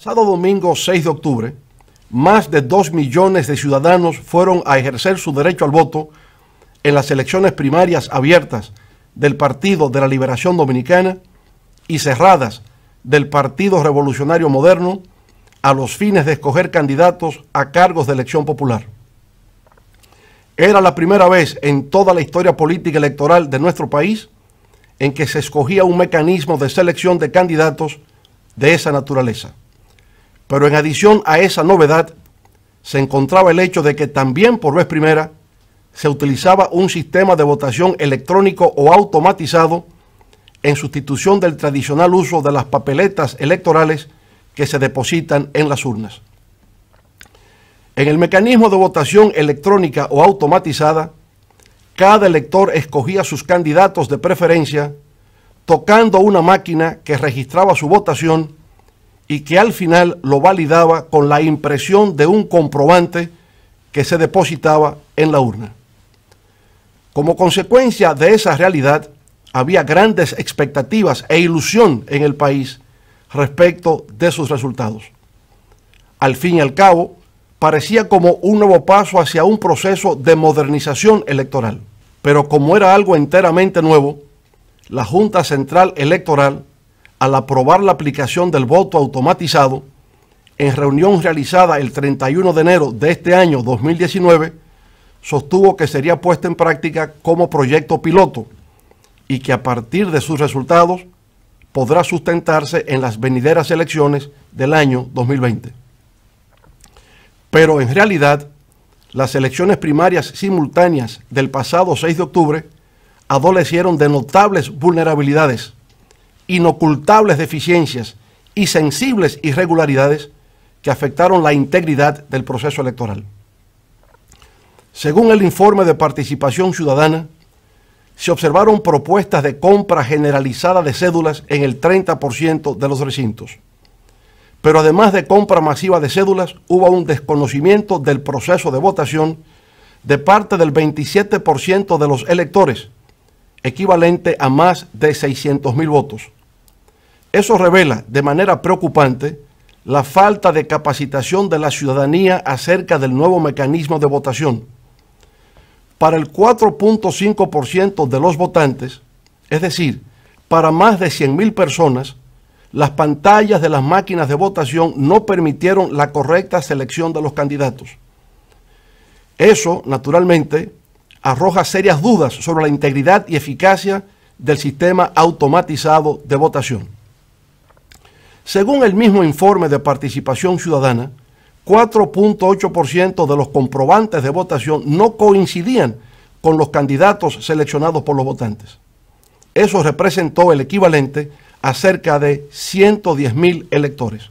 Sábado domingo 6 de octubre, más de 2 millones de ciudadanos fueron a ejercer su derecho al voto en las elecciones primarias abiertas del Partido de la Liberación Dominicana y cerradas del Partido Revolucionario Moderno a los fines de escoger candidatos a cargos de elección popular. Era la primera vez en toda la historia política electoral de nuestro país en que se escogía un mecanismo de selección de candidatos de esa naturaleza. Pero en adición a esa novedad, se encontraba el hecho de que también por vez primera se utilizaba un sistema de votación electrónico o automatizado en sustitución del tradicional uso de las papeletas electorales que se depositan en las urnas. En el mecanismo de votación electrónica o automatizada, cada elector escogía sus candidatos de preferencia tocando una máquina que registraba su votación y que al final lo validaba con la impresión de un comprobante que se depositaba en la urna. Como consecuencia de esa realidad, había grandes expectativas e ilusión en el país respecto de sus resultados. Al fin y al cabo, parecía como un nuevo paso hacia un proceso de modernización electoral. Pero como era algo enteramente nuevo, la Junta Central Electoral al aprobar la aplicación del voto automatizado, en reunión realizada el 31 de enero de este año 2019, sostuvo que sería puesta en práctica como proyecto piloto y que a partir de sus resultados podrá sustentarse en las venideras elecciones del año 2020. Pero en realidad, las elecciones primarias simultáneas del pasado 6 de octubre adolecieron de notables vulnerabilidades inocultables deficiencias y sensibles irregularidades que afectaron la integridad del proceso electoral. Según el informe de participación ciudadana, se observaron propuestas de compra generalizada de cédulas en el 30% de los recintos. Pero además de compra masiva de cédulas, hubo un desconocimiento del proceso de votación de parte del 27% de los electores, equivalente a más de 600 mil votos. Eso revela de manera preocupante la falta de capacitación de la ciudadanía acerca del nuevo mecanismo de votación. Para el 4.5% de los votantes, es decir, para más de 100.000 personas, las pantallas de las máquinas de votación no permitieron la correcta selección de los candidatos. Eso, naturalmente, arroja serias dudas sobre la integridad y eficacia del sistema automatizado de votación. Según el mismo informe de participación ciudadana, 4.8% de los comprobantes de votación no coincidían con los candidatos seleccionados por los votantes. Eso representó el equivalente a cerca de 110.000 mil electores.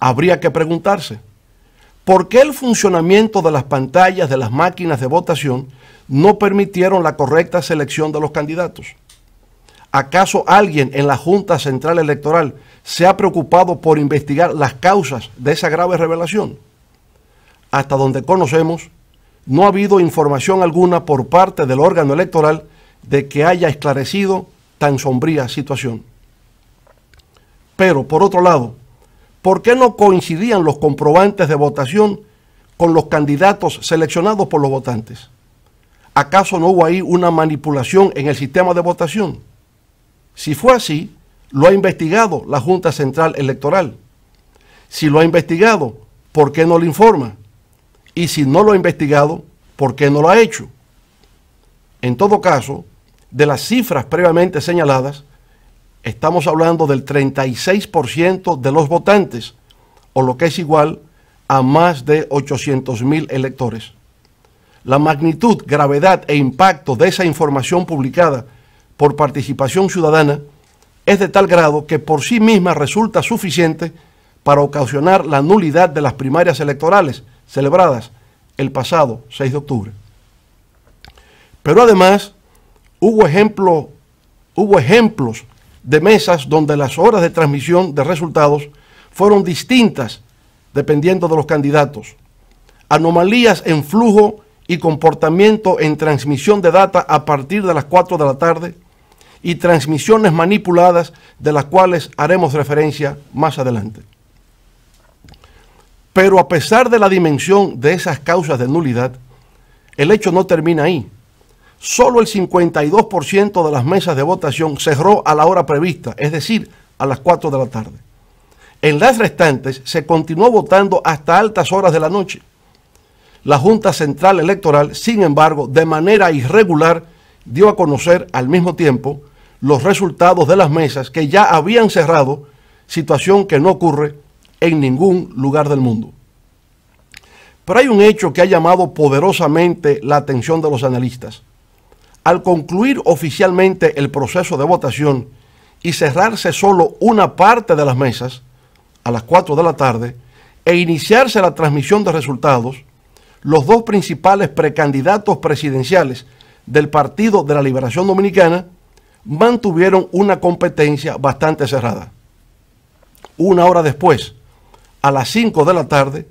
Habría que preguntarse, ¿por qué el funcionamiento de las pantallas de las máquinas de votación no permitieron la correcta selección de los candidatos? ¿Acaso alguien en la Junta Central Electoral se ha preocupado por investigar las causas de esa grave revelación? Hasta donde conocemos, no ha habido información alguna por parte del órgano electoral de que haya esclarecido tan sombría situación. Pero, por otro lado, ¿por qué no coincidían los comprobantes de votación con los candidatos seleccionados por los votantes? ¿Acaso no hubo ahí una manipulación en el sistema de votación? Si fue así, lo ha investigado la Junta Central Electoral. Si lo ha investigado, ¿por qué no lo informa? Y si no lo ha investigado, ¿por qué no lo ha hecho? En todo caso, de las cifras previamente señaladas, estamos hablando del 36% de los votantes, o lo que es igual a más de 800.000 mil electores. La magnitud, gravedad e impacto de esa información publicada por participación ciudadana es de tal grado que por sí misma resulta suficiente para ocasionar la nulidad de las primarias electorales celebradas el pasado 6 de octubre. Pero además hubo, hubo ejemplos de mesas donde las horas de transmisión de resultados fueron distintas dependiendo de los candidatos. Anomalías en flujo y comportamiento en transmisión de data a partir de las 4 de la tarde y transmisiones manipuladas de las cuales haremos referencia más adelante. Pero a pesar de la dimensión de esas causas de nulidad, el hecho no termina ahí. Solo el 52% de las mesas de votación cerró a la hora prevista, es decir, a las 4 de la tarde. En las restantes se continuó votando hasta altas horas de la noche. La Junta Central Electoral, sin embargo, de manera irregular, dio a conocer al mismo tiempo los resultados de las mesas que ya habían cerrado, situación que no ocurre en ningún lugar del mundo. Pero hay un hecho que ha llamado poderosamente la atención de los analistas. Al concluir oficialmente el proceso de votación y cerrarse solo una parte de las mesas, a las 4 de la tarde, e iniciarse la transmisión de resultados, los dos principales precandidatos presidenciales del Partido de la Liberación Dominicana mantuvieron una competencia bastante cerrada. Una hora después, a las 5 de la tarde,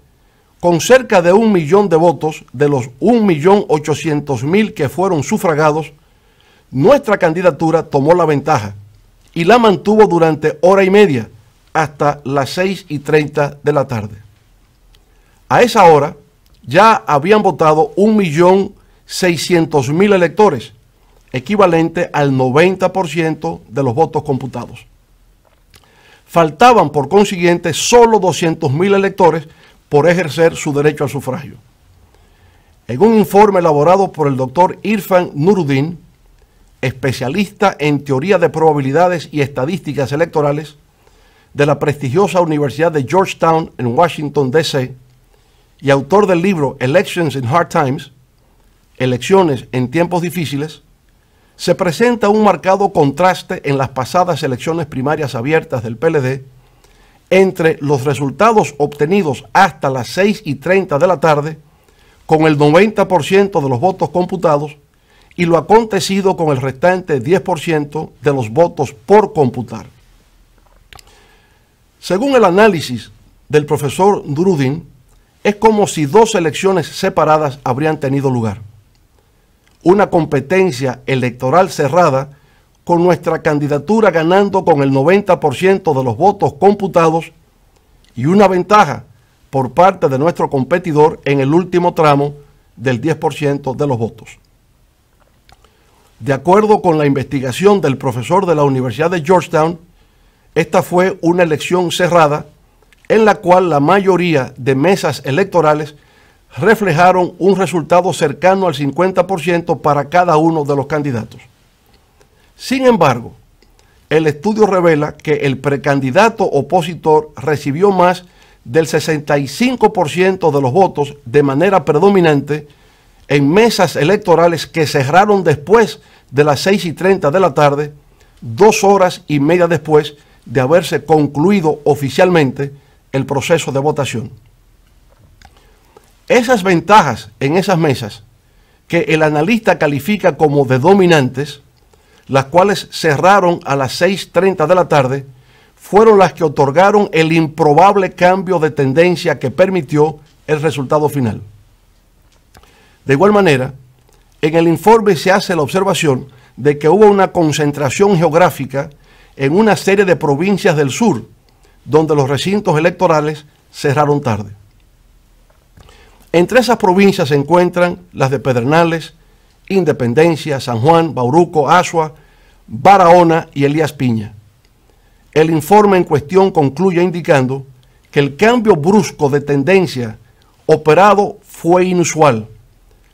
con cerca de un millón de votos de los 1.800.000 que fueron sufragados, nuestra candidatura tomó la ventaja y la mantuvo durante hora y media hasta las 6 y 30 de la tarde. A esa hora ya habían votado 1.600.000 electores equivalente al 90% de los votos computados. Faltaban, por consiguiente, solo 200.000 electores por ejercer su derecho al sufragio. En un informe elaborado por el doctor Irfan Nurdin, especialista en teoría de probabilidades y estadísticas electorales de la prestigiosa Universidad de Georgetown en Washington, D.C., y autor del libro Elections in Hard Times, Elecciones en tiempos difíciles, se presenta un marcado contraste en las pasadas elecciones primarias abiertas del PLD entre los resultados obtenidos hasta las 6 y 30 de la tarde, con el 90% de los votos computados, y lo acontecido con el restante 10% de los votos por computar. Según el análisis del profesor Drudin, es como si dos elecciones separadas habrían tenido lugar una competencia electoral cerrada con nuestra candidatura ganando con el 90% de los votos computados y una ventaja por parte de nuestro competidor en el último tramo del 10% de los votos. De acuerdo con la investigación del profesor de la Universidad de Georgetown, esta fue una elección cerrada en la cual la mayoría de mesas electorales reflejaron un resultado cercano al 50% para cada uno de los candidatos. Sin embargo, el estudio revela que el precandidato opositor recibió más del 65% de los votos de manera predominante en mesas electorales que cerraron después de las 6 y 30 de la tarde, dos horas y media después de haberse concluido oficialmente el proceso de votación. Esas ventajas en esas mesas que el analista califica como de dominantes, las cuales cerraron a las 6.30 de la tarde, fueron las que otorgaron el improbable cambio de tendencia que permitió el resultado final. De igual manera, en el informe se hace la observación de que hubo una concentración geográfica en una serie de provincias del sur, donde los recintos electorales cerraron tarde. Entre esas provincias se encuentran las de Pedernales, Independencia, San Juan, Bauruco, Asua, Barahona y Elías Piña. El informe en cuestión concluye indicando que el cambio brusco de tendencia operado fue inusual,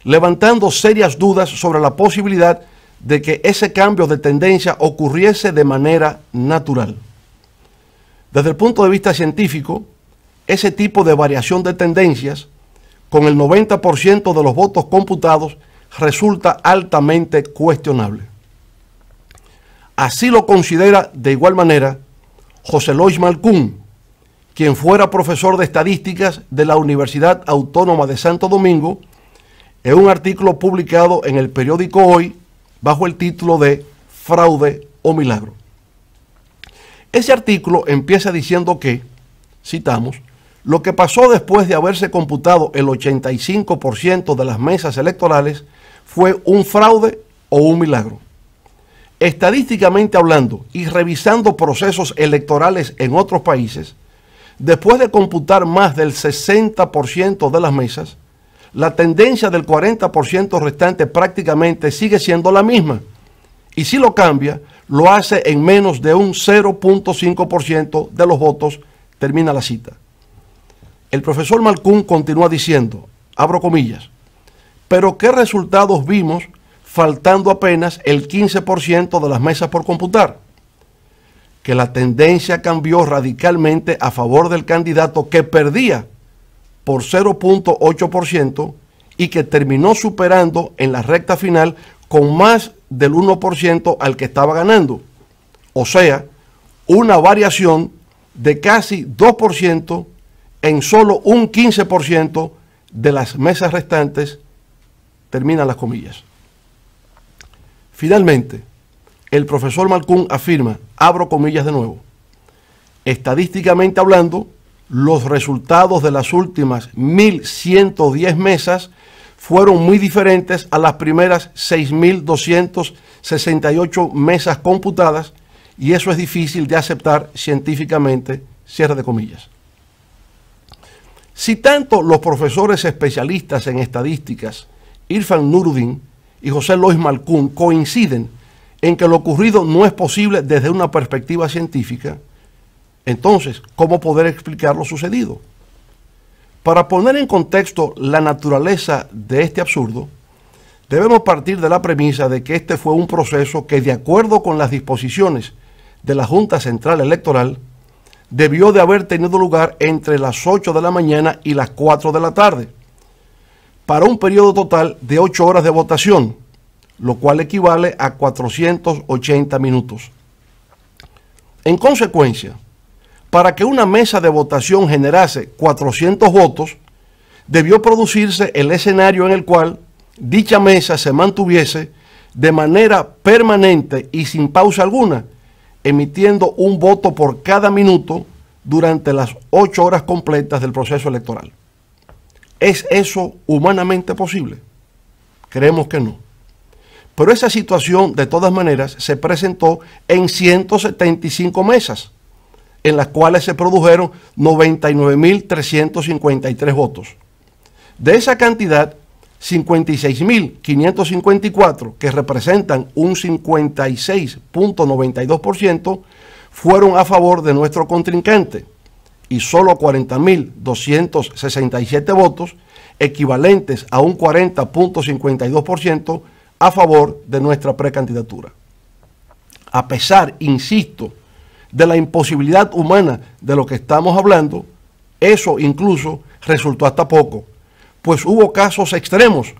levantando serias dudas sobre la posibilidad de que ese cambio de tendencia ocurriese de manera natural. Desde el punto de vista científico, ese tipo de variación de tendencias con el 90% de los votos computados resulta altamente cuestionable. Así lo considera de igual manera José Lois Malcún, quien fuera profesor de estadísticas de la Universidad Autónoma de Santo Domingo, en un artículo publicado en el periódico Hoy bajo el título de Fraude o Milagro. Ese artículo empieza diciendo que, citamos, lo que pasó después de haberse computado el 85% de las mesas electorales fue un fraude o un milagro. Estadísticamente hablando y revisando procesos electorales en otros países, después de computar más del 60% de las mesas, la tendencia del 40% restante prácticamente sigue siendo la misma. Y si lo cambia, lo hace en menos de un 0.5% de los votos, termina la cita. El profesor Malcún continúa diciendo, abro comillas, pero ¿qué resultados vimos faltando apenas el 15% de las mesas por computar? Que la tendencia cambió radicalmente a favor del candidato que perdía por 0.8% y que terminó superando en la recta final con más del 1% al que estaba ganando. O sea, una variación de casi 2% en solo un 15% de las mesas restantes terminan las comillas. Finalmente, el profesor Malcún afirma, abro comillas de nuevo, estadísticamente hablando, los resultados de las últimas 1.110 mesas fueron muy diferentes a las primeras 6.268 mesas computadas y eso es difícil de aceptar científicamente, cierre de comillas. Si tanto los profesores especialistas en estadísticas, Irfan Nurdin y José Lois Malcún, coinciden en que lo ocurrido no es posible desde una perspectiva científica, entonces, ¿cómo poder explicar lo sucedido? Para poner en contexto la naturaleza de este absurdo, debemos partir de la premisa de que este fue un proceso que, de acuerdo con las disposiciones de la Junta Central Electoral, debió de haber tenido lugar entre las 8 de la mañana y las 4 de la tarde, para un periodo total de 8 horas de votación, lo cual equivale a 480 minutos. En consecuencia, para que una mesa de votación generase 400 votos, debió producirse el escenario en el cual dicha mesa se mantuviese de manera permanente y sin pausa alguna emitiendo un voto por cada minuto durante las ocho horas completas del proceso electoral. ¿Es eso humanamente posible? Creemos que no. Pero esa situación, de todas maneras, se presentó en 175 mesas, en las cuales se produjeron 99.353 votos. De esa cantidad, 56.554, que representan un 56.92%, fueron a favor de nuestro contrincante y solo 40.267 votos, equivalentes a un 40.52%, a favor de nuestra precandidatura. A pesar, insisto, de la imposibilidad humana de lo que estamos hablando, eso incluso resultó hasta poco pues hubo casos extremos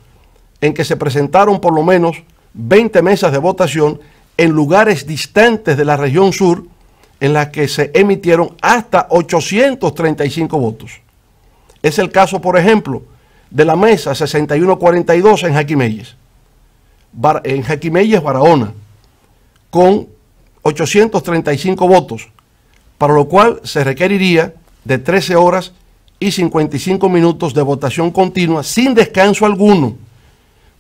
en que se presentaron por lo menos 20 mesas de votación en lugares distantes de la región sur en las que se emitieron hasta 835 votos. Es el caso, por ejemplo, de la mesa 6142 en Jaquimelles, en Jaquimelles, Barahona, con 835 votos, para lo cual se requeriría de 13 horas y 55 minutos de votación continua sin descanso alguno,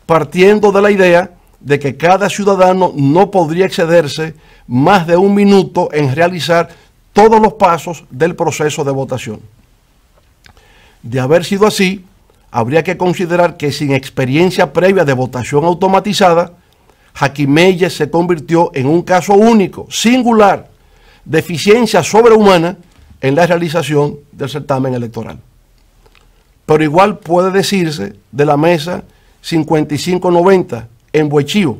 partiendo de la idea de que cada ciudadano no podría excederse más de un minuto en realizar todos los pasos del proceso de votación. De haber sido así, habría que considerar que sin experiencia previa de votación automatizada, Jaquimella se convirtió en un caso único, singular, de eficiencia sobrehumana en la realización del certamen electoral. Pero igual puede decirse de la mesa 5590 en Huechío,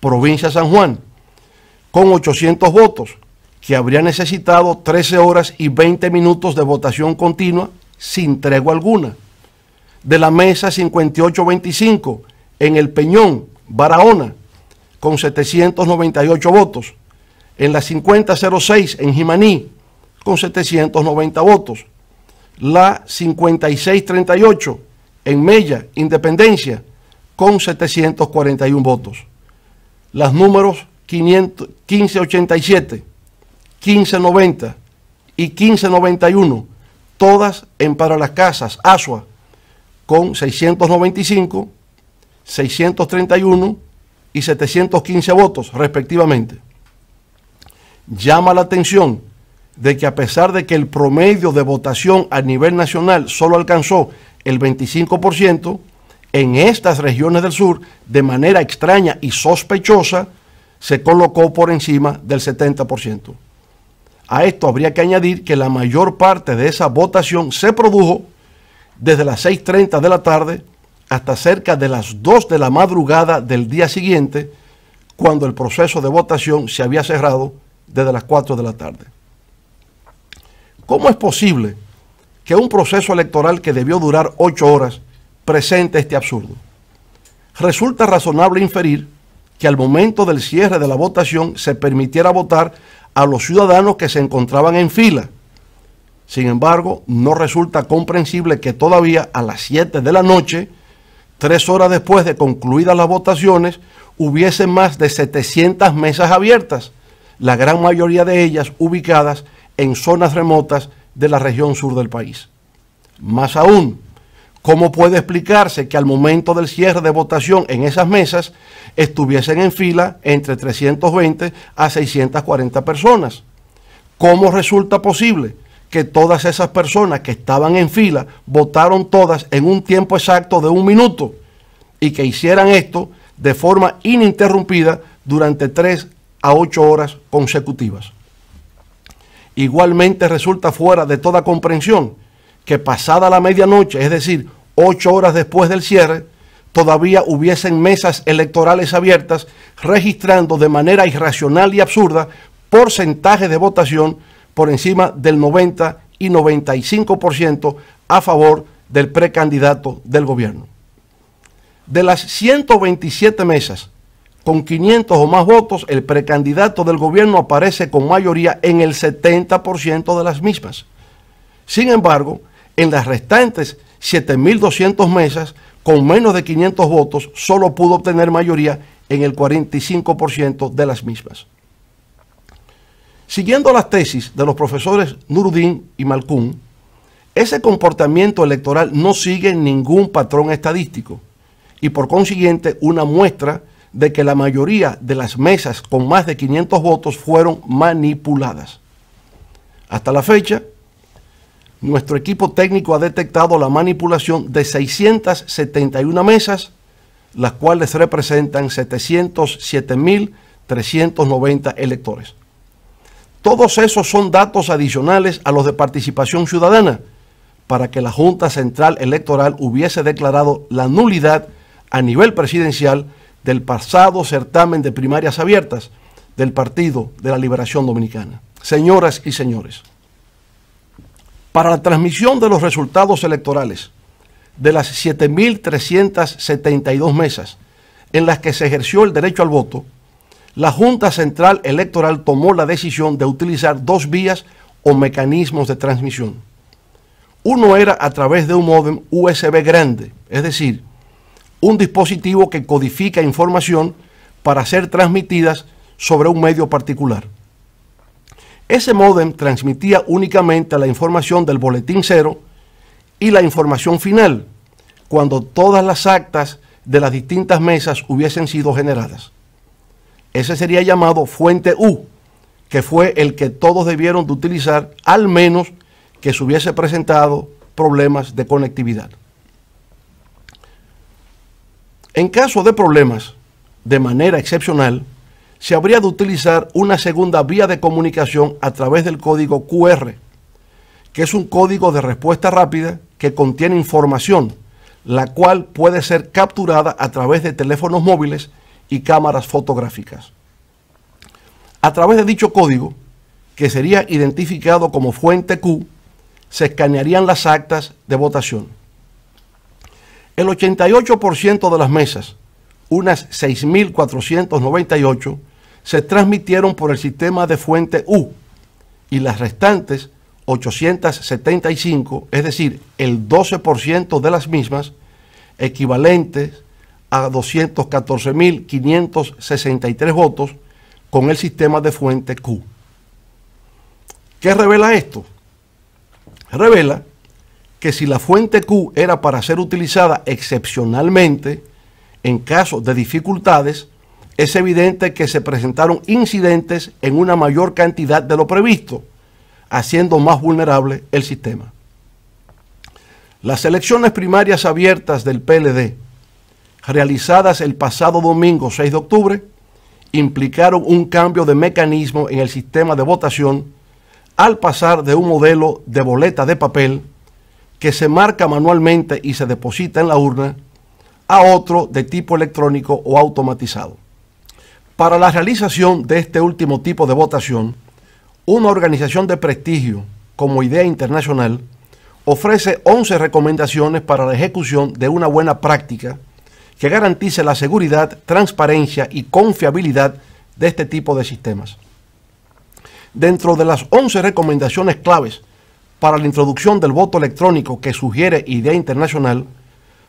provincia San Juan, con 800 votos, que habría necesitado 13 horas y 20 minutos de votación continua sin tregua alguna. De la mesa 5825 en El Peñón, Barahona, con 798 votos. En la 5006 en Jimaní, con 790 votos. La 5638 en Mella, Independencia, con 741 votos. Las números 1587, 1590 y 1591, todas en Para las Casas, Asua, con 695, 631 y 715 votos respectivamente. Llama la atención de que a pesar de que el promedio de votación a nivel nacional solo alcanzó el 25%, en estas regiones del sur, de manera extraña y sospechosa, se colocó por encima del 70%. A esto habría que añadir que la mayor parte de esa votación se produjo desde las 6.30 de la tarde hasta cerca de las 2 de la madrugada del día siguiente, cuando el proceso de votación se había cerrado desde las 4 de la tarde. ¿Cómo es posible que un proceso electoral que debió durar ocho horas presente este absurdo? Resulta razonable inferir que al momento del cierre de la votación se permitiera votar a los ciudadanos que se encontraban en fila. Sin embargo, no resulta comprensible que todavía a las 7 de la noche, tres horas después de concluidas las votaciones, hubiese más de 700 mesas abiertas, la gran mayoría de ellas ubicadas en zonas remotas de la región sur del país. Más aún, ¿cómo puede explicarse que al momento del cierre de votación en esas mesas estuviesen en fila entre 320 a 640 personas? ¿Cómo resulta posible que todas esas personas que estaban en fila votaron todas en un tiempo exacto de un minuto y que hicieran esto de forma ininterrumpida durante 3 a 8 horas consecutivas? Igualmente resulta fuera de toda comprensión que pasada la medianoche, es decir, ocho horas después del cierre, todavía hubiesen mesas electorales abiertas registrando de manera irracional y absurda porcentajes de votación por encima del 90 y 95% a favor del precandidato del gobierno. De las 127 mesas con 500 o más votos, el precandidato del gobierno aparece con mayoría en el 70% de las mismas. Sin embargo, en las restantes 7.200 mesas, con menos de 500 votos, solo pudo obtener mayoría en el 45% de las mismas. Siguiendo las tesis de los profesores Nurdín y Malcún, ese comportamiento electoral no sigue ningún patrón estadístico y por consiguiente una muestra de que la mayoría de las mesas con más de 500 votos fueron manipuladas. Hasta la fecha, nuestro equipo técnico ha detectado la manipulación de 671 mesas, las cuales representan 707.390 electores. Todos esos son datos adicionales a los de participación ciudadana para que la Junta Central Electoral hubiese declarado la nulidad a nivel presidencial del pasado certamen de primarias abiertas del Partido de la Liberación Dominicana. Señoras y señores, para la transmisión de los resultados electorales de las 7.372 mesas en las que se ejerció el derecho al voto, la Junta Central Electoral tomó la decisión de utilizar dos vías o mecanismos de transmisión. Uno era a través de un módem USB grande, es decir, un dispositivo que codifica información para ser transmitidas sobre un medio particular. Ese módem transmitía únicamente la información del boletín cero y la información final, cuando todas las actas de las distintas mesas hubiesen sido generadas. Ese sería llamado fuente U, que fue el que todos debieron de utilizar al menos que se hubiese presentado problemas de conectividad. En caso de problemas, de manera excepcional, se habría de utilizar una segunda vía de comunicación a través del código QR, que es un código de respuesta rápida que contiene información, la cual puede ser capturada a través de teléfonos móviles y cámaras fotográficas. A través de dicho código, que sería identificado como fuente Q, se escanearían las actas de votación. El 88% de las mesas, unas 6.498, se transmitieron por el sistema de fuente U y las restantes 875, es decir, el 12% de las mismas, equivalentes a 214.563 votos con el sistema de fuente Q. ¿Qué revela esto? Revela que si la fuente Q era para ser utilizada excepcionalmente en caso de dificultades, es evidente que se presentaron incidentes en una mayor cantidad de lo previsto, haciendo más vulnerable el sistema. Las elecciones primarias abiertas del PLD, realizadas el pasado domingo 6 de octubre, implicaron un cambio de mecanismo en el sistema de votación al pasar de un modelo de boleta de papel que se marca manualmente y se deposita en la urna, a otro de tipo electrónico o automatizado. Para la realización de este último tipo de votación, una organización de prestigio como Idea Internacional ofrece 11 recomendaciones para la ejecución de una buena práctica que garantice la seguridad, transparencia y confiabilidad de este tipo de sistemas. Dentro de las 11 recomendaciones claves para la introducción del voto electrónico que sugiere Idea Internacional,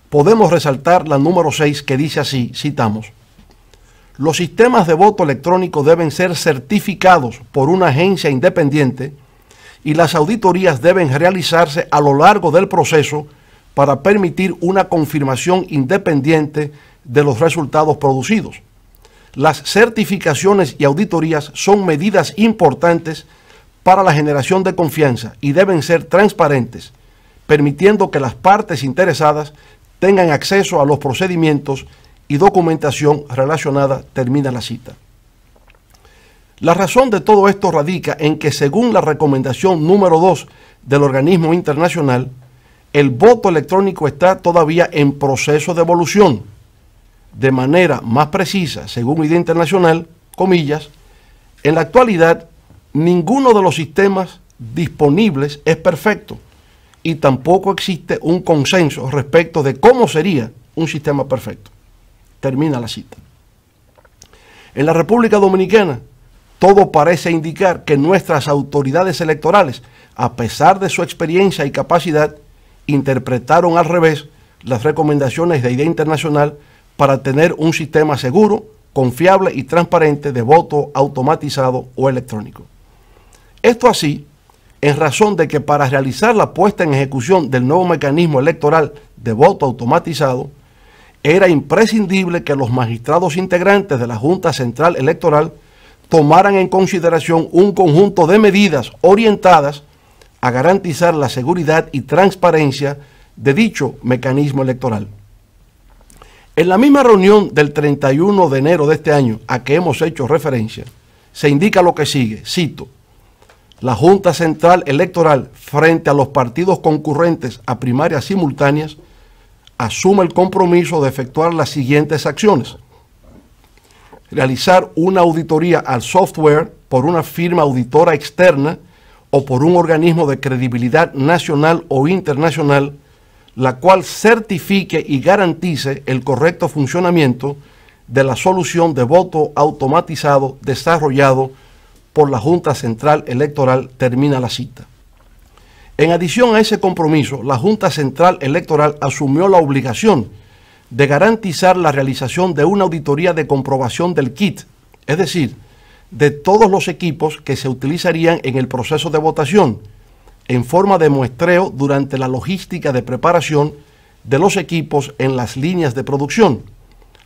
podemos resaltar la número 6 que dice así, citamos, los sistemas de voto electrónico deben ser certificados por una agencia independiente y las auditorías deben realizarse a lo largo del proceso para permitir una confirmación independiente de los resultados producidos. Las certificaciones y auditorías son medidas importantes para la generación de confianza y deben ser transparentes, permitiendo que las partes interesadas tengan acceso a los procedimientos y documentación relacionada, termina la cita. La razón de todo esto radica en que según la recomendación número 2 del organismo internacional, el voto electrónico está todavía en proceso de evolución. De manera más precisa, según IDEA Internacional, comillas, en la actualidad ninguno de los sistemas disponibles es perfecto y tampoco existe un consenso respecto de cómo sería un sistema perfecto. Termina la cita. En la República Dominicana, todo parece indicar que nuestras autoridades electorales, a pesar de su experiencia y capacidad, interpretaron al revés las recomendaciones de idea internacional para tener un sistema seguro, confiable y transparente de voto automatizado o electrónico. Esto así, en razón de que para realizar la puesta en ejecución del nuevo mecanismo electoral de voto automatizado, era imprescindible que los magistrados integrantes de la Junta Central Electoral tomaran en consideración un conjunto de medidas orientadas a garantizar la seguridad y transparencia de dicho mecanismo electoral. En la misma reunión del 31 de enero de este año a que hemos hecho referencia, se indica lo que sigue, cito, la Junta Central Electoral frente a los partidos concurrentes a primarias simultáneas asume el compromiso de efectuar las siguientes acciones. Realizar una auditoría al software por una firma auditora externa o por un organismo de credibilidad nacional o internacional, la cual certifique y garantice el correcto funcionamiento de la solución de voto automatizado desarrollado por la Junta Central Electoral termina la cita. En adición a ese compromiso, la Junta Central Electoral asumió la obligación de garantizar la realización de una auditoría de comprobación del kit, es decir, de todos los equipos que se utilizarían en el proceso de votación, en forma de muestreo durante la logística de preparación de los equipos en las líneas de producción,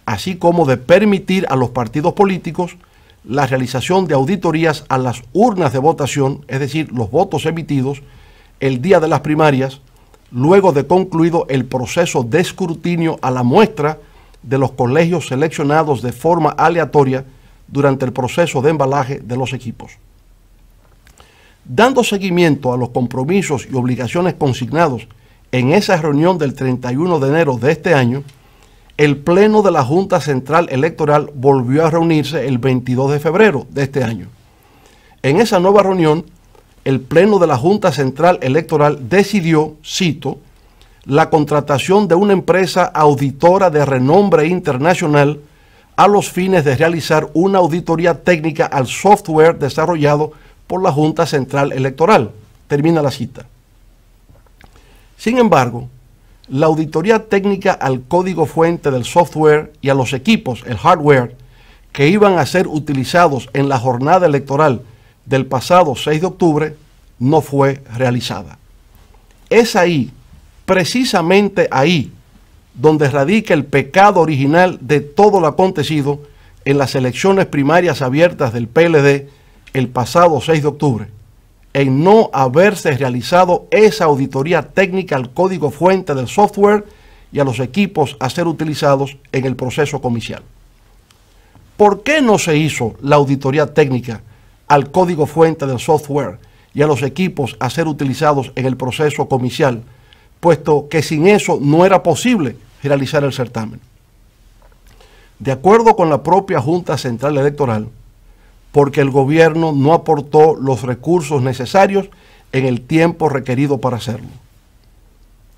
así como de permitir a los partidos políticos la realización de auditorías a las urnas de votación, es decir, los votos emitidos el día de las primarias, luego de concluido el proceso de escrutinio a la muestra de los colegios seleccionados de forma aleatoria durante el proceso de embalaje de los equipos. Dando seguimiento a los compromisos y obligaciones consignados en esa reunión del 31 de enero de este año, el Pleno de la Junta Central Electoral volvió a reunirse el 22 de febrero de este año. En esa nueva reunión, el Pleno de la Junta Central Electoral decidió, cito, la contratación de una empresa auditora de renombre internacional a los fines de realizar una auditoría técnica al software desarrollado por la Junta Central Electoral. Termina la cita. Sin embargo, la auditoría técnica al código fuente del software y a los equipos, el hardware, que iban a ser utilizados en la jornada electoral del pasado 6 de octubre, no fue realizada. Es ahí, precisamente ahí, donde radica el pecado original de todo lo acontecido en las elecciones primarias abiertas del PLD el pasado 6 de octubre en no haberse realizado esa auditoría técnica al código fuente del software y a los equipos a ser utilizados en el proceso comicial. ¿Por qué no se hizo la auditoría técnica al código fuente del software y a los equipos a ser utilizados en el proceso comicial, puesto que sin eso no era posible realizar el certamen? De acuerdo con la propia Junta Central Electoral, porque el gobierno no aportó los recursos necesarios en el tiempo requerido para hacerlo.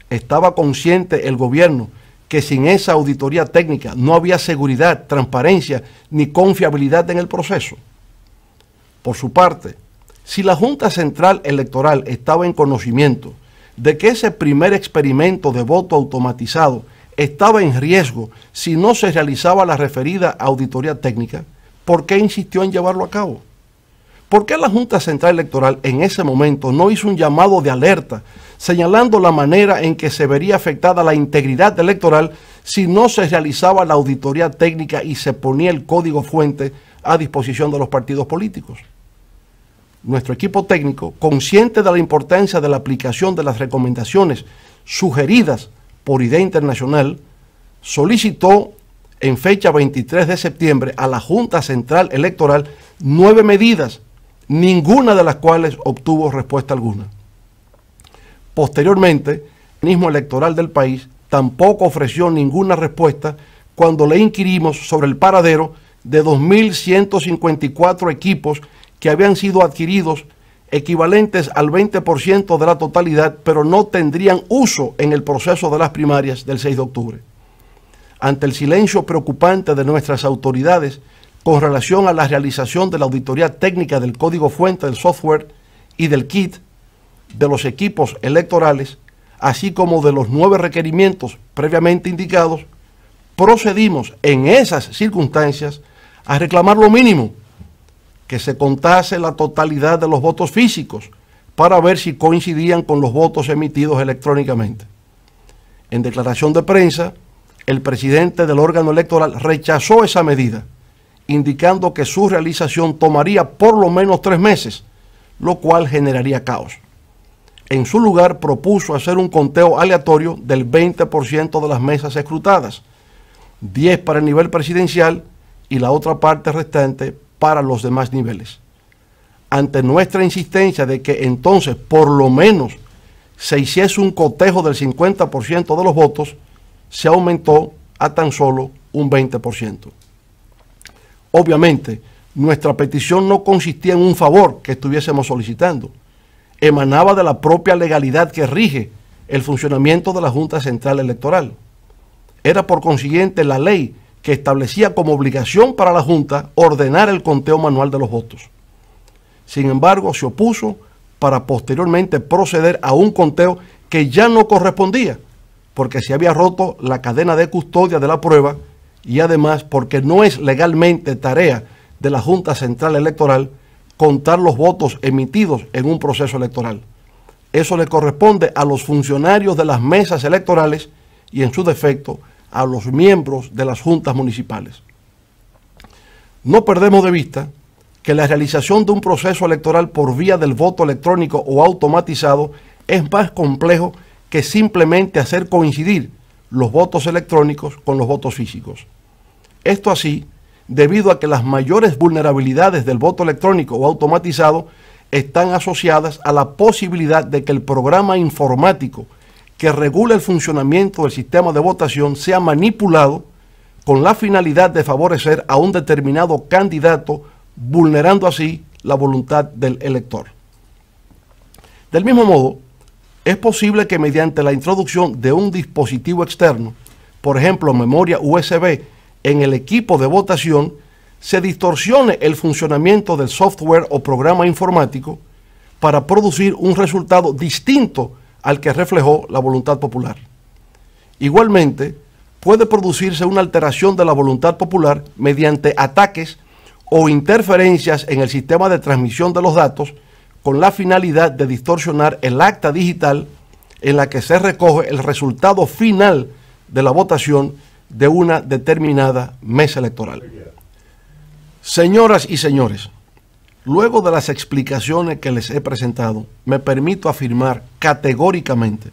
Estaba consciente el gobierno que sin esa auditoría técnica no había seguridad, transparencia ni confiabilidad en el proceso. Por su parte, si la Junta Central Electoral estaba en conocimiento de que ese primer experimento de voto automatizado estaba en riesgo si no se realizaba la referida auditoría técnica, ¿por qué insistió en llevarlo a cabo? ¿Por qué la Junta Central Electoral en ese momento no hizo un llamado de alerta señalando la manera en que se vería afectada la integridad electoral si no se realizaba la auditoría técnica y se ponía el código fuente a disposición de los partidos políticos? Nuestro equipo técnico, consciente de la importancia de la aplicación de las recomendaciones sugeridas por IDEA Internacional, solicitó en fecha 23 de septiembre a la Junta Central Electoral nueve medidas, ninguna de las cuales obtuvo respuesta alguna. Posteriormente, el organismo electoral del país tampoco ofreció ninguna respuesta cuando le inquirimos sobre el paradero de 2.154 equipos que habían sido adquiridos equivalentes al 20% de la totalidad, pero no tendrían uso en el proceso de las primarias del 6 de octubre ante el silencio preocupante de nuestras autoridades con relación a la realización de la auditoría técnica del código fuente del software y del kit de los equipos electorales, así como de los nueve requerimientos previamente indicados, procedimos en esas circunstancias a reclamar lo mínimo, que se contase la totalidad de los votos físicos para ver si coincidían con los votos emitidos electrónicamente. En declaración de prensa, el presidente del órgano electoral rechazó esa medida, indicando que su realización tomaría por lo menos tres meses, lo cual generaría caos. En su lugar propuso hacer un conteo aleatorio del 20% de las mesas escrutadas, 10 para el nivel presidencial y la otra parte restante para los demás niveles. Ante nuestra insistencia de que entonces por lo menos se hiciese un cotejo del 50% de los votos, se aumentó a tan solo un 20%. Obviamente, nuestra petición no consistía en un favor que estuviésemos solicitando, emanaba de la propia legalidad que rige el funcionamiento de la Junta Central Electoral. Era por consiguiente la ley que establecía como obligación para la Junta ordenar el conteo manual de los votos. Sin embargo, se opuso para posteriormente proceder a un conteo que ya no correspondía porque se había roto la cadena de custodia de la prueba y además porque no es legalmente tarea de la Junta Central Electoral contar los votos emitidos en un proceso electoral. Eso le corresponde a los funcionarios de las mesas electorales y en su defecto a los miembros de las juntas municipales. No perdemos de vista que la realización de un proceso electoral por vía del voto electrónico o automatizado es más complejo que simplemente hacer coincidir los votos electrónicos con los votos físicos. Esto así, debido a que las mayores vulnerabilidades del voto electrónico o automatizado están asociadas a la posibilidad de que el programa informático que regula el funcionamiento del sistema de votación sea manipulado con la finalidad de favorecer a un determinado candidato, vulnerando así la voluntad del elector. Del mismo modo, es posible que mediante la introducción de un dispositivo externo, por ejemplo memoria USB, en el equipo de votación, se distorsione el funcionamiento del software o programa informático para producir un resultado distinto al que reflejó la voluntad popular. Igualmente, puede producirse una alteración de la voluntad popular mediante ataques o interferencias en el sistema de transmisión de los datos con la finalidad de distorsionar el acta digital en la que se recoge el resultado final de la votación de una determinada mesa electoral. Señoras y señores, luego de las explicaciones que les he presentado, me permito afirmar categóricamente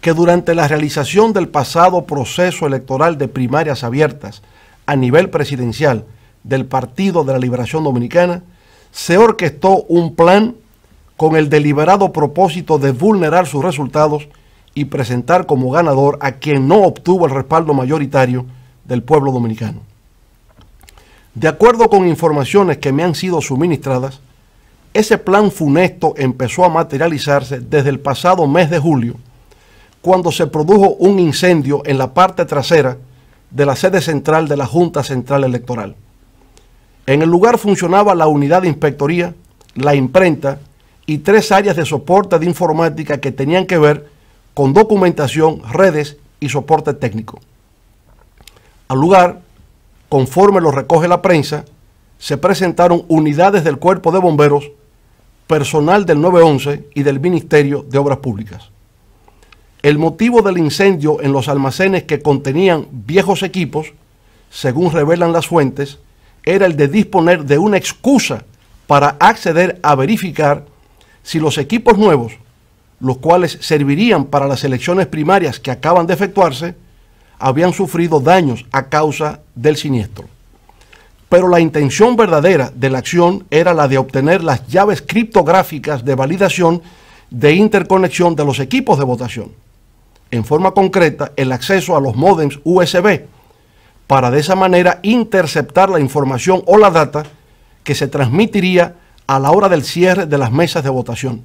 que durante la realización del pasado proceso electoral de primarias abiertas a nivel presidencial del Partido de la Liberación Dominicana, se orquestó un plan con el deliberado propósito de vulnerar sus resultados y presentar como ganador a quien no obtuvo el respaldo mayoritario del pueblo dominicano. De acuerdo con informaciones que me han sido suministradas, ese plan funesto empezó a materializarse desde el pasado mes de julio, cuando se produjo un incendio en la parte trasera de la sede central de la Junta Central Electoral. En el lugar funcionaba la unidad de inspectoría, la imprenta y tres áreas de soporte de informática que tenían que ver con documentación, redes y soporte técnico. Al lugar, conforme lo recoge la prensa, se presentaron unidades del cuerpo de bomberos, personal del 911 y del Ministerio de Obras Públicas. El motivo del incendio en los almacenes que contenían viejos equipos, según revelan las fuentes, era el de disponer de una excusa para acceder a verificar si los equipos nuevos, los cuales servirían para las elecciones primarias que acaban de efectuarse, habían sufrido daños a causa del siniestro. Pero la intención verdadera de la acción era la de obtener las llaves criptográficas de validación de interconexión de los equipos de votación. En forma concreta, el acceso a los módems USB para de esa manera interceptar la información o la data que se transmitiría a la hora del cierre de las mesas de votación.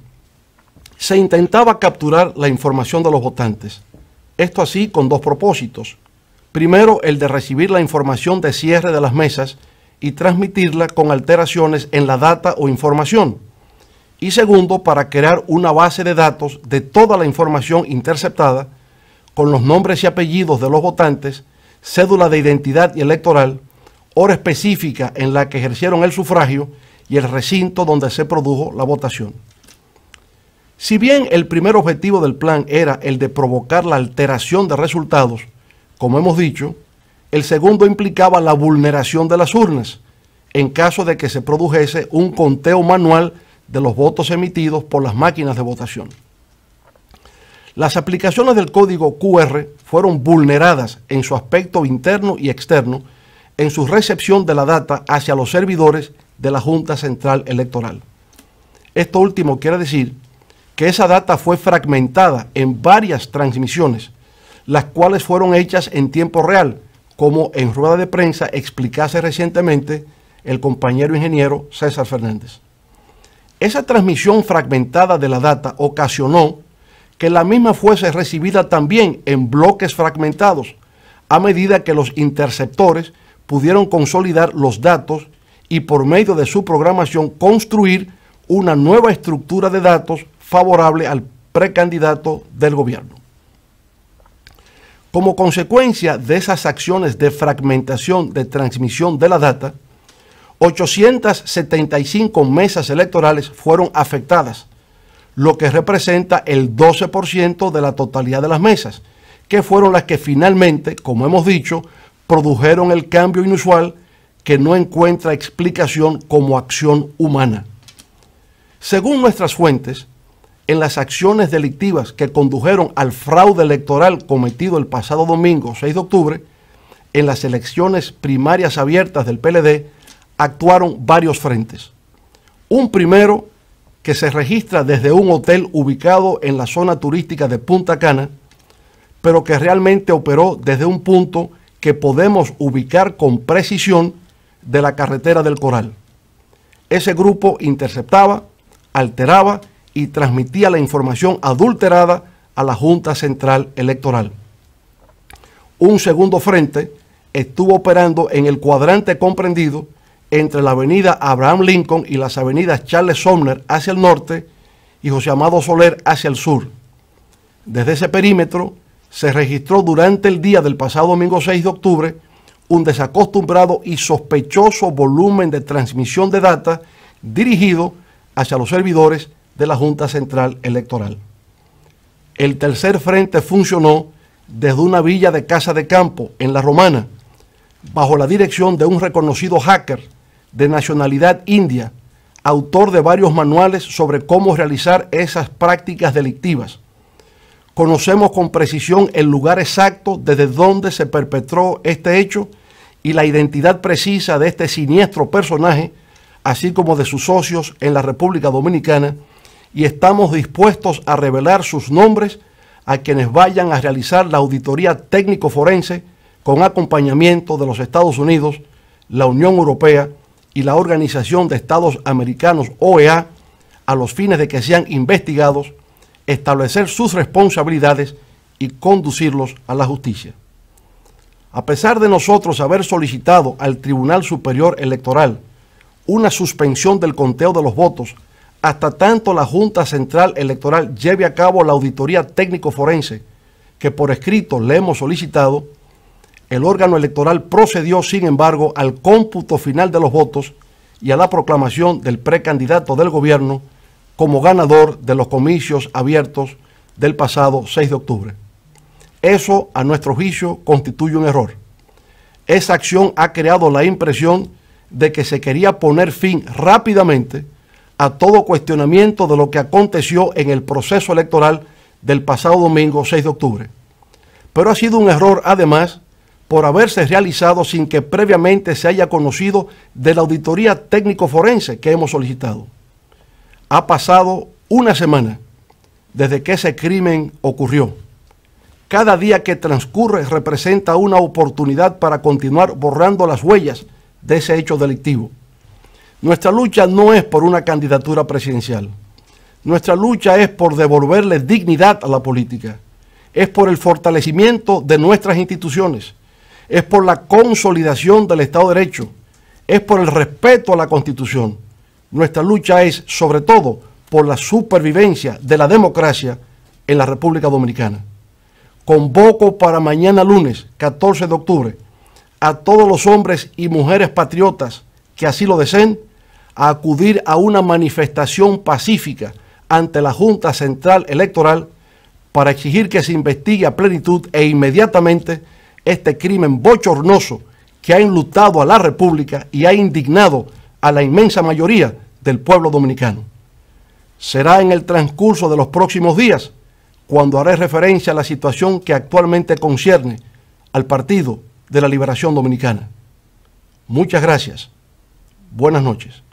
Se intentaba capturar la información de los votantes. Esto así con dos propósitos. Primero, el de recibir la información de cierre de las mesas y transmitirla con alteraciones en la data o información. Y segundo, para crear una base de datos de toda la información interceptada con los nombres y apellidos de los votantes cédula de identidad y electoral, hora específica en la que ejercieron el sufragio y el recinto donde se produjo la votación. Si bien el primer objetivo del plan era el de provocar la alteración de resultados, como hemos dicho, el segundo implicaba la vulneración de las urnas, en caso de que se produjese un conteo manual de los votos emitidos por las máquinas de votación. Las aplicaciones del código QR fueron vulneradas en su aspecto interno y externo en su recepción de la data hacia los servidores de la Junta Central Electoral. Esto último quiere decir que esa data fue fragmentada en varias transmisiones, las cuales fueron hechas en tiempo real, como en rueda de prensa explicase recientemente el compañero ingeniero César Fernández. Esa transmisión fragmentada de la data ocasionó que la misma fuese recibida también en bloques fragmentados, a medida que los interceptores pudieron consolidar los datos y por medio de su programación construir una nueva estructura de datos favorable al precandidato del gobierno. Como consecuencia de esas acciones de fragmentación de transmisión de la data, 875 mesas electorales fueron afectadas, lo que representa el 12% de la totalidad de las mesas, que fueron las que finalmente, como hemos dicho, produjeron el cambio inusual que no encuentra explicación como acción humana. Según nuestras fuentes, en las acciones delictivas que condujeron al fraude electoral cometido el pasado domingo 6 de octubre, en las elecciones primarias abiertas del PLD, actuaron varios frentes. Un primero que se registra desde un hotel ubicado en la zona turística de Punta Cana, pero que realmente operó desde un punto que podemos ubicar con precisión de la carretera del Coral. Ese grupo interceptaba, alteraba y transmitía la información adulterada a la Junta Central Electoral. Un segundo frente estuvo operando en el cuadrante comprendido entre la avenida Abraham Lincoln y las avenidas Charles Sumner hacia el norte y José Amado Soler hacia el sur. Desde ese perímetro se registró durante el día del pasado domingo 6 de octubre un desacostumbrado y sospechoso volumen de transmisión de data dirigido hacia los servidores de la Junta Central Electoral. El tercer frente funcionó desde una villa de casa de campo en La Romana, bajo la dirección de un reconocido hacker de nacionalidad india, autor de varios manuales sobre cómo realizar esas prácticas delictivas. Conocemos con precisión el lugar exacto desde donde se perpetró este hecho y la identidad precisa de este siniestro personaje, así como de sus socios en la República Dominicana, y estamos dispuestos a revelar sus nombres a quienes vayan a realizar la auditoría técnico forense con acompañamiento de los Estados Unidos, la Unión Europea, y la Organización de Estados Americanos, OEA, a los fines de que sean investigados, establecer sus responsabilidades y conducirlos a la justicia. A pesar de nosotros haber solicitado al Tribunal Superior Electoral una suspensión del conteo de los votos hasta tanto la Junta Central Electoral lleve a cabo la auditoría técnico forense que por escrito le hemos solicitado, el órgano electoral procedió, sin embargo, al cómputo final de los votos y a la proclamación del precandidato del gobierno como ganador de los comicios abiertos del pasado 6 de octubre. Eso, a nuestro juicio, constituye un error. Esa acción ha creado la impresión de que se quería poner fin rápidamente a todo cuestionamiento de lo que aconteció en el proceso electoral del pasado domingo 6 de octubre. Pero ha sido un error, además, por haberse realizado sin que previamente se haya conocido de la auditoría técnico forense que hemos solicitado. Ha pasado una semana desde que ese crimen ocurrió. Cada día que transcurre representa una oportunidad para continuar borrando las huellas de ese hecho delictivo. Nuestra lucha no es por una candidatura presidencial. Nuestra lucha es por devolverle dignidad a la política. Es por el fortalecimiento de nuestras instituciones es por la consolidación del Estado de Derecho, es por el respeto a la Constitución. Nuestra lucha es, sobre todo, por la supervivencia de la democracia en la República Dominicana. Convoco para mañana lunes, 14 de octubre, a todos los hombres y mujeres patriotas que así lo deseen, a acudir a una manifestación pacífica ante la Junta Central Electoral para exigir que se investigue a plenitud e inmediatamente este crimen bochornoso que ha enlutado a la República y ha indignado a la inmensa mayoría del pueblo dominicano. Será en el transcurso de los próximos días cuando haré referencia a la situación que actualmente concierne al Partido de la Liberación Dominicana. Muchas gracias. Buenas noches.